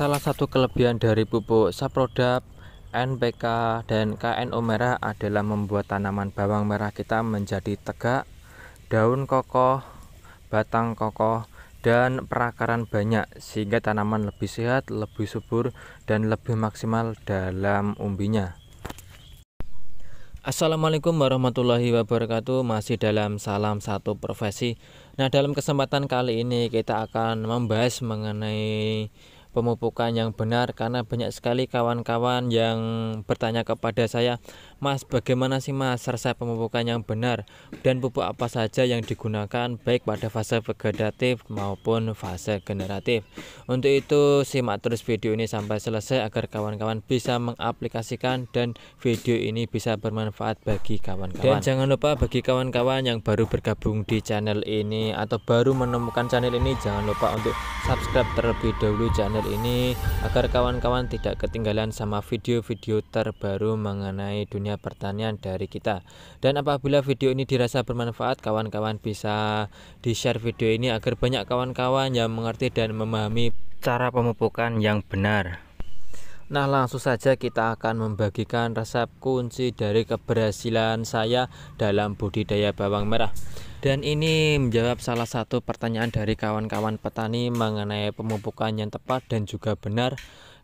Salah satu kelebihan dari pupuk saprodap, NPK, dan KNO merah adalah membuat tanaman bawang merah kita menjadi tegak, daun kokoh, batang kokoh, dan perakaran banyak sehingga tanaman lebih sehat, lebih subur, dan lebih maksimal dalam umbinya. Assalamualaikum warahmatullahi wabarakatuh Masih dalam salam satu profesi Nah dalam kesempatan kali ini kita akan membahas mengenai pemupukan yang benar karena banyak sekali kawan-kawan yang bertanya kepada saya Mas, bagaimana sih Mas resep pemupukan yang benar dan pupuk apa saja yang digunakan baik pada fase vegetatif maupun fase generatif? Untuk itu simak terus video ini sampai selesai agar kawan-kawan bisa mengaplikasikan dan video ini bisa bermanfaat bagi kawan-kawan. Dan jangan lupa bagi kawan-kawan yang baru bergabung di channel ini atau baru menemukan channel ini jangan lupa untuk subscribe terlebih dahulu channel ini agar kawan-kawan tidak ketinggalan sama video-video terbaru mengenai dunia pertanian pertanian dari kita. Dan apabila video ini dirasa bermanfaat, kawan-kawan bisa di-share video ini agar banyak kawan-kawan yang mengerti dan memahami cara pemupukan yang benar. Nah langsung saja kita akan membagikan resep kunci dari keberhasilan saya dalam budidaya bawang merah Dan ini menjawab salah satu pertanyaan dari kawan-kawan petani mengenai pemupukan yang tepat dan juga benar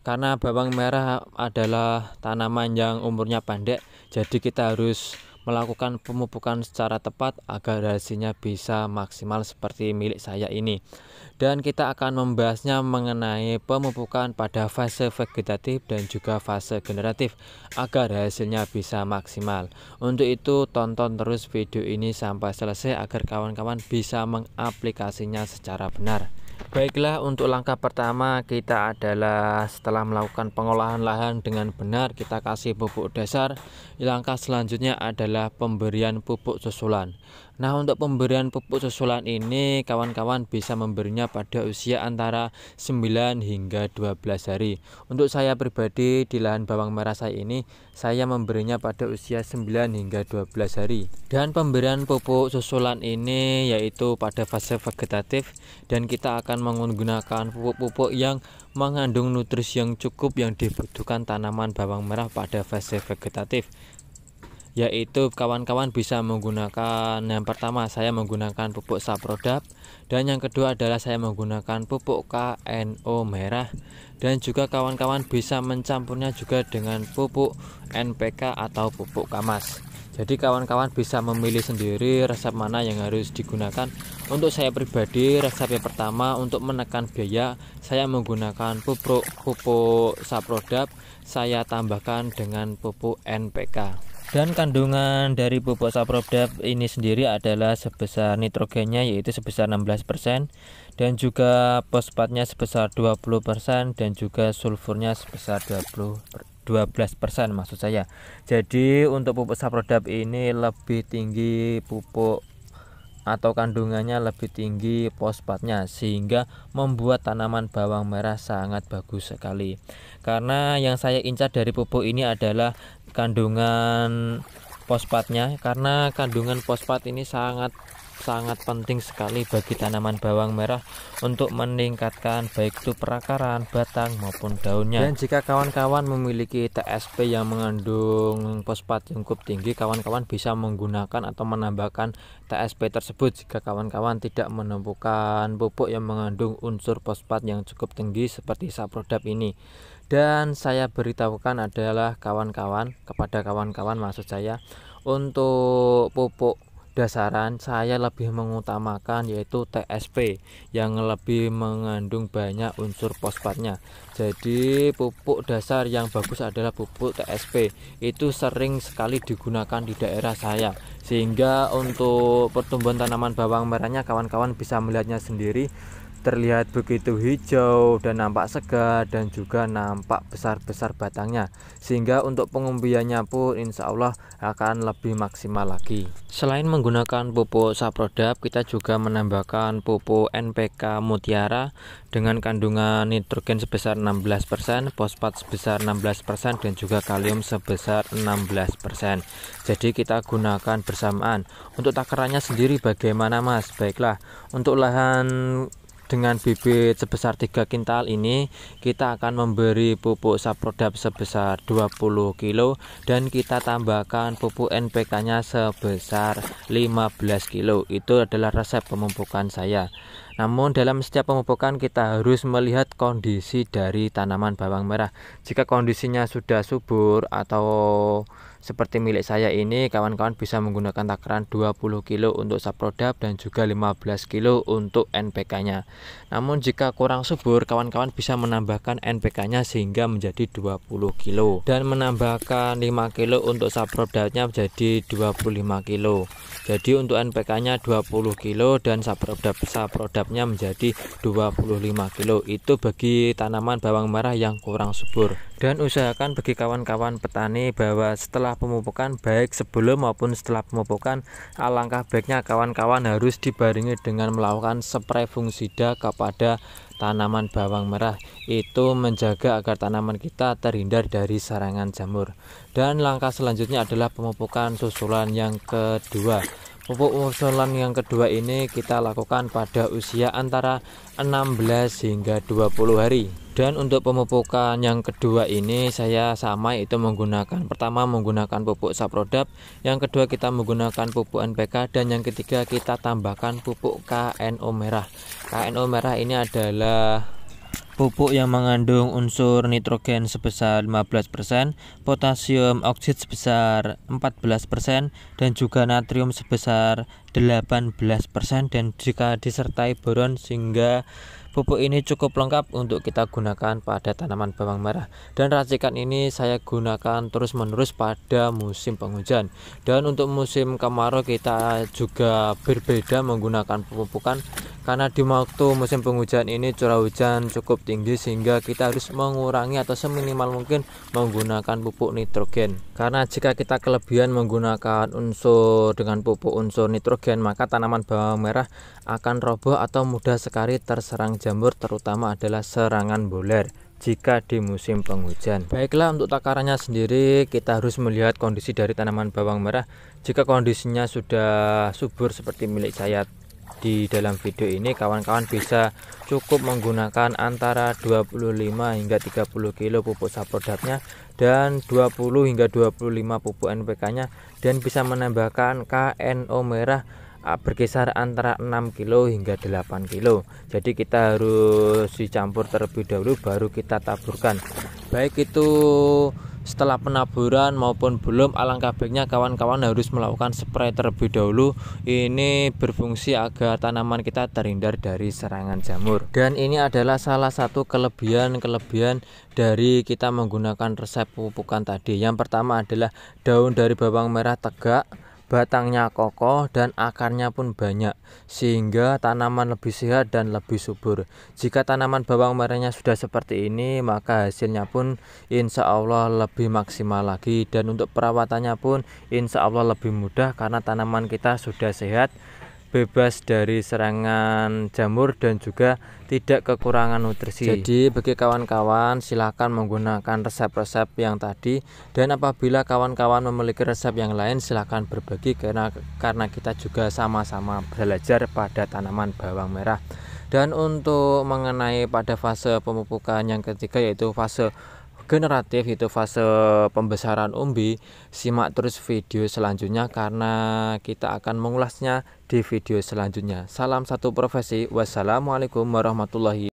karena bawang merah adalah tanaman yang umurnya pendek jadi kita harus melakukan pemupukan secara tepat agar hasilnya bisa maksimal seperti milik saya ini dan kita akan membahasnya mengenai pemupukan pada fase vegetatif dan juga fase generatif agar hasilnya bisa maksimal untuk itu tonton terus video ini sampai selesai agar kawan-kawan bisa mengaplikasinya secara benar Baiklah untuk langkah pertama kita adalah setelah melakukan pengolahan lahan dengan benar kita kasih pupuk dasar Langkah selanjutnya adalah pemberian pupuk susulan Nah untuk pemberian pupuk susulan ini kawan-kawan bisa memberinya pada usia antara 9 hingga 12 hari Untuk saya pribadi di lahan bawang merah saya ini saya memberinya pada usia 9 hingga 12 hari Dan pemberian pupuk susulan ini yaitu pada fase vegetatif dan kita akan menggunakan pupuk-pupuk yang mengandung nutrisi yang cukup yang dibutuhkan tanaman bawang merah pada fase vegetatif yaitu kawan-kawan bisa menggunakan yang pertama saya menggunakan pupuk saprodap dan yang kedua adalah saya menggunakan pupuk KNO merah dan juga kawan-kawan bisa mencampurnya juga dengan pupuk NPK atau pupuk kamas jadi kawan-kawan bisa memilih sendiri resep mana yang harus digunakan. Untuk saya pribadi, resep yang pertama untuk menekan biaya, saya menggunakan pupuk pupuk saprodap, saya tambahkan dengan pupuk NPK. Dan kandungan dari pupuk saprodap ini sendiri adalah sebesar nitrogennya yaitu sebesar 16% dan juga fosfatnya sebesar 20% dan juga sulfurnya sebesar 20%. 12% maksud saya. Jadi untuk pupuk saprodap ini lebih tinggi pupuk atau kandungannya lebih tinggi fosfatnya sehingga membuat tanaman bawang merah sangat bagus sekali. Karena yang saya incar dari pupuk ini adalah kandungan fosfatnya karena kandungan fosfat ini sangat sangat penting sekali bagi tanaman bawang merah untuk meningkatkan baik itu perakaran, batang maupun daunnya. Dan jika kawan-kawan memiliki TSP yang mengandung fosfat yang cukup tinggi, kawan-kawan bisa menggunakan atau menambahkan TSP tersebut jika kawan-kawan tidak menemukan pupuk yang mengandung unsur fosfat yang cukup tinggi seperti saprodap ini dan saya beritahukan adalah kawan-kawan kepada kawan-kawan maksud saya untuk pupuk dasaran saya lebih mengutamakan yaitu TSP yang lebih mengandung banyak unsur fosfatnya. Jadi pupuk dasar yang bagus adalah pupuk TSP. Itu sering sekali digunakan di daerah saya. Sehingga untuk pertumbuhan tanaman bawang merahnya kawan-kawan bisa melihatnya sendiri terlihat begitu hijau dan nampak segar dan juga nampak besar-besar batangnya sehingga untuk pengumbiannya pun insya Allah akan lebih maksimal lagi selain menggunakan pupuk saprodap kita juga menambahkan pupuk NPK mutiara dengan kandungan nitrogen sebesar 16% fosfat sebesar 16% dan juga kalium sebesar 16% jadi kita gunakan bersamaan untuk takarannya sendiri bagaimana mas baiklah untuk lahan dengan bibit sebesar 3 kintal ini kita akan memberi pupuk saprodap sebesar 20 kilo dan kita tambahkan pupuk NPK nya sebesar 15 kilo itu adalah resep pemupukan saya namun dalam setiap pemupukan kita harus melihat kondisi dari tanaman bawang merah jika kondisinya sudah subur atau seperti milik saya ini kawan-kawan bisa menggunakan takaran 20 kilo untuk subprodap dan juga 15 kilo untuk NPK nya namun jika kurang subur kawan-kawan bisa menambahkan NPK nya sehingga menjadi 20 kilo dan menambahkan 5 kilo untuk nya menjadi 25 kilo jadi untuk NPK nya 20 kilo dan subprodap nya menjadi 25 kilo itu bagi tanaman bawang merah yang kurang subur dan usahakan bagi kawan-kawan petani bahwa setelah pemupukan baik sebelum maupun setelah pemupukan alangkah baiknya kawan-kawan harus dibaringi dengan melakukan spray fungisida kepada tanaman bawang merah itu menjaga agar tanaman kita terhindar dari serangan jamur dan langkah selanjutnya adalah pemupukan susulan yang kedua Pupuk usulan yang kedua ini kita lakukan pada usia antara 16 hingga 20 hari dan untuk pemupukan yang kedua ini saya sama itu menggunakan pertama menggunakan pupuk saprodap yang kedua kita menggunakan pupuk NPK dan yang ketiga kita tambahkan pupuk KNO merah KNO merah ini adalah pupuk yang mengandung unsur nitrogen sebesar 15%, potasium oksid sebesar 14% dan juga natrium sebesar 18% dan jika disertai boron sehingga Pupuk ini cukup lengkap untuk kita gunakan pada tanaman bawang merah dan racikan ini saya gunakan terus-menerus pada musim penghujan. Dan untuk musim kemarau kita juga berbeda menggunakan pupukan karena di waktu musim penghujan ini curah hujan cukup tinggi sehingga kita harus mengurangi atau seminimal mungkin menggunakan pupuk nitrogen karena jika kita kelebihan menggunakan unsur dengan pupuk unsur nitrogen maka tanaman bawang merah akan roboh atau mudah sekali terserang jamur terutama adalah serangan boler jika di musim penghujan baiklah untuk takarannya sendiri kita harus melihat kondisi dari tanaman bawang merah jika kondisinya sudah subur seperti milik saya di dalam video ini kawan-kawan bisa cukup menggunakan antara 25 hingga 30 kilo pupuk saprodatnya dan 20 hingga 25 pupuk NPK nya dan bisa menambahkan KNO merah Ah, berkisar antara 6 kilo hingga 8 kilo jadi kita harus dicampur terlebih dahulu baru kita taburkan baik itu setelah penaburan maupun belum alangkah baiknya kawan-kawan harus melakukan spray terlebih dahulu ini berfungsi agar tanaman kita terhindar dari serangan jamur dan ini adalah salah satu kelebihan-kelebihan dari kita menggunakan resep pupukan tadi yang pertama adalah daun dari bawang merah tegak batangnya kokoh dan akarnya pun banyak sehingga tanaman lebih sehat dan lebih subur jika tanaman bawang merahnya sudah seperti ini maka hasilnya pun insya Allah lebih maksimal lagi dan untuk perawatannya pun insya Allah lebih mudah karena tanaman kita sudah sehat bebas dari serangan jamur dan juga tidak kekurangan nutrisi. Jadi bagi kawan-kawan silahkan menggunakan resep-resep yang tadi dan apabila kawan-kawan memiliki resep yang lain silahkan berbagi karena karena kita juga sama-sama belajar pada tanaman bawang merah. Dan untuk mengenai pada fase pemupukan yang ketiga yaitu fase generatif itu fase pembesaran umbi simak terus video selanjutnya karena kita akan mengulasnya di video selanjutnya salam satu profesi wassalamualaikum warahmatullahi